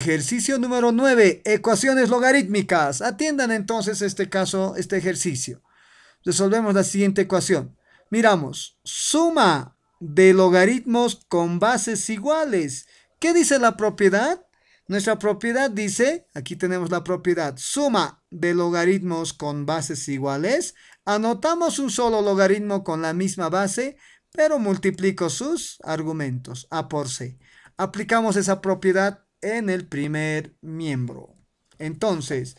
Ejercicio número 9. Ecuaciones logarítmicas. Atiendan entonces este caso, este ejercicio. Resolvemos la siguiente ecuación. Miramos. Suma de logaritmos con bases iguales. ¿Qué dice la propiedad? Nuestra propiedad dice, aquí tenemos la propiedad, suma de logaritmos con bases iguales. Anotamos un solo logaritmo con la misma base, pero multiplico sus argumentos, A por C. Aplicamos esa propiedad en el primer miembro. Entonces,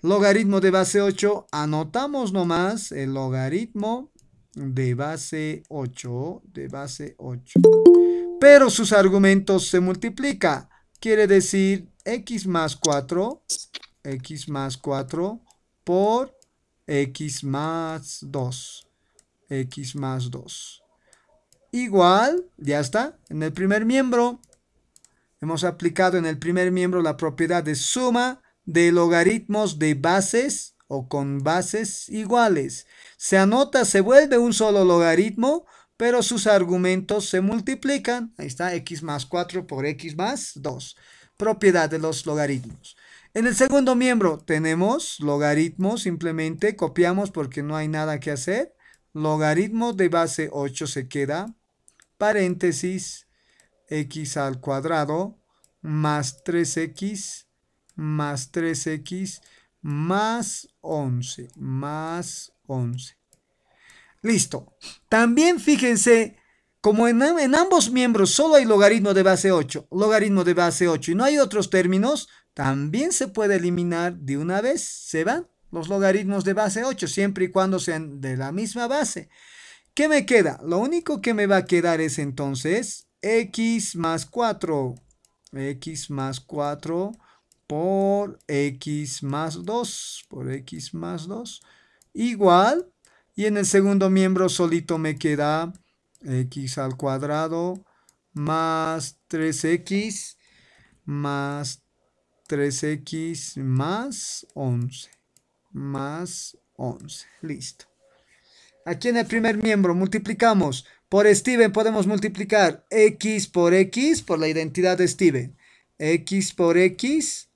logaritmo de base 8, anotamos nomás el logaritmo de base 8, de base 8. Pero sus argumentos se multiplica Quiere decir x más 4, x más 4 por x más 2, x más 2. Igual, ya está, en el primer miembro Hemos aplicado en el primer miembro la propiedad de suma de logaritmos de bases o con bases iguales. Se anota, se vuelve un solo logaritmo, pero sus argumentos se multiplican. Ahí está, x más 4 por x más 2. Propiedad de los logaritmos. En el segundo miembro tenemos logaritmos, simplemente copiamos porque no hay nada que hacer. Logaritmo de base 8 se queda, paréntesis, x al cuadrado más 3x más 3x más 11, más 11. Listo. También fíjense, como en, ambos miembros solo hay logaritmo de base 8, logaritmo de base 8 y no hay otros términos, también se puede eliminar de una vez, se van los logaritmos de base 8, siempre y cuando sean de la misma base. ¿Qué me queda? Lo único que me va a quedar es entonces x más 4. x más 4 por x más 2. Por x más 2. Igual. Y en el segundo miembro solito me queda x al cuadrado más 3x más 3x más 11. Más 11. Listo. Aquí en el primer miembro multiplicamos por Steven, podemos multiplicar x por x por la identidad de Steven. x por x,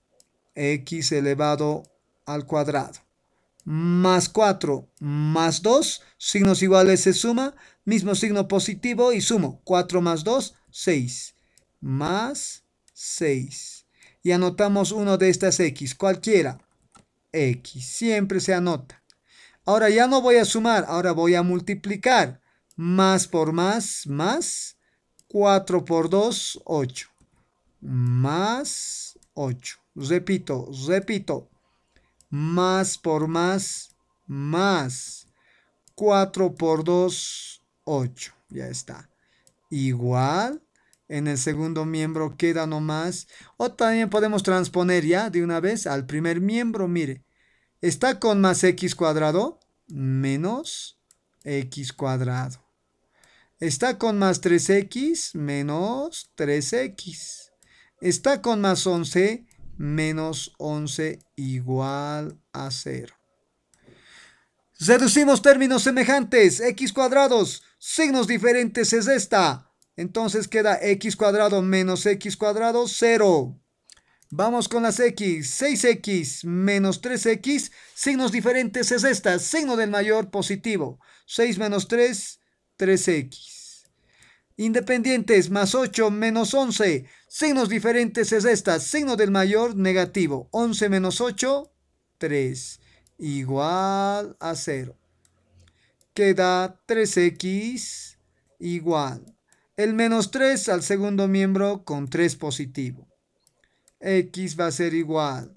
x elevado al cuadrado. Más 4 más 2, signos iguales se suma, mismo signo positivo y sumo. 4 más 2, 6. Más 6. Y anotamos uno de estas x, cualquiera. x, siempre se anota. Ahora ya no voy a sumar, ahora voy a multiplicar. Más por más, más. 4 por 2, 8. Más 8. Repito, repito. Más por más, más. 4 por 2, 8. Ya está. Igual. En el segundo miembro queda nomás. O también podemos transponer ya de una vez al primer miembro. Mire está con más x cuadrado menos x cuadrado. Está con más 3x menos 3x. Está con más 11 menos 11 igual a 0. Reducimos términos semejantes, x cuadrados, signos diferentes es esta. Entonces queda x cuadrado menos x cuadrado, 0. Vamos con las X. 6X menos 3X. Signos diferentes es esta. Signo del mayor positivo. 6 menos 3, 3X. Independientes más 8 menos 11. Signos diferentes es esta. Signo del mayor negativo. 11 menos 8, 3. Igual a 0. Queda 3X igual. El menos 3 al segundo miembro con 3 positivo x va a ser igual.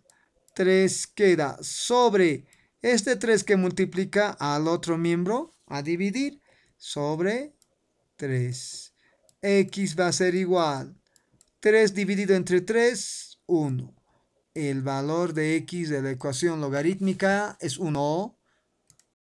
3 queda sobre este 3 que multiplica al otro miembro a dividir sobre 3. x va a ser igual. 3 dividido entre 3, 1. El valor de x de la ecuación logarítmica es 1.